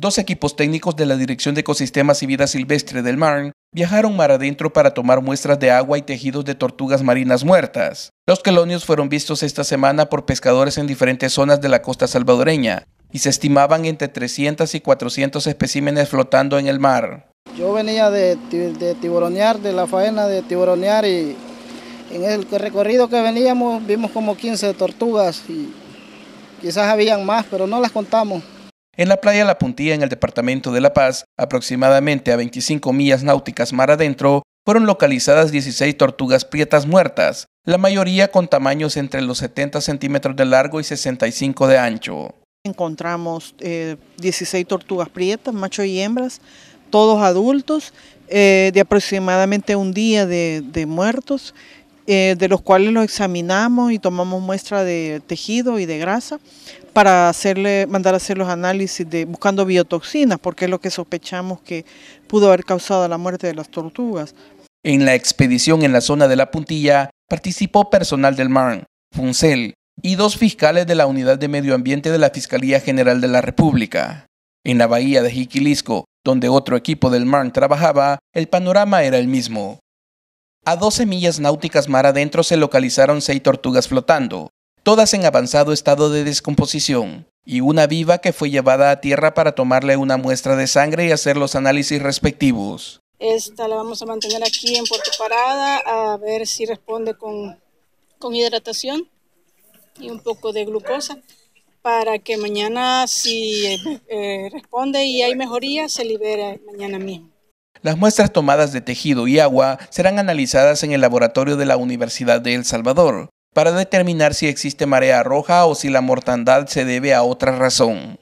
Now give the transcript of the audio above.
Dos equipos técnicos de la Dirección de Ecosistemas y Vida Silvestre del Mar viajaron mar adentro para tomar muestras de agua y tejidos de tortugas marinas muertas. Los colonios fueron vistos esta semana por pescadores en diferentes zonas de la costa salvadoreña y se estimaban entre 300 y 400 especímenes flotando en el mar. Yo venía de, de tiburonear, de la faena de tiburonear y en el recorrido que veníamos vimos como 15 tortugas y quizás habían más, pero no las contamos. En la playa La Puntilla, en el departamento de La Paz, aproximadamente a 25 millas náuticas mar adentro, fueron localizadas 16 tortugas prietas muertas, la mayoría con tamaños entre los 70 centímetros de largo y 65 de ancho. Encontramos 16 eh, tortugas prietas, macho y hembras, todos adultos, eh, de aproximadamente un día de muertos eh, de los cuales los examinamos y tomamos muestra de tejido y de grasa para hacerle, mandar a hacer los análisis de, buscando biotoxinas, porque es lo que sospechamos que pudo haber causado la muerte de las tortugas. En la expedición en la zona de la puntilla participó personal del MARN, FUNCEL y dos fiscales de la Unidad de Medio Ambiente de la Fiscalía General de la República. En la bahía de Jiquilisco, donde otro equipo del MARN trabajaba, el panorama era el mismo. A 12 millas náuticas mar adentro se localizaron seis tortugas flotando, todas en avanzado estado de descomposición, y una viva que fue llevada a tierra para tomarle una muestra de sangre y hacer los análisis respectivos. Esta la vamos a mantener aquí en Puerto Parada a ver si responde con, hidratación y un poco de glucosa para que mañana si eh, responde y hay mejoría se libere mañana mismo. Las muestras tomadas de tejido y agua serán analizadas en el laboratorio de la Universidad de El Salvador para determinar si existe marea roja o si la mortandad se debe a otra razón.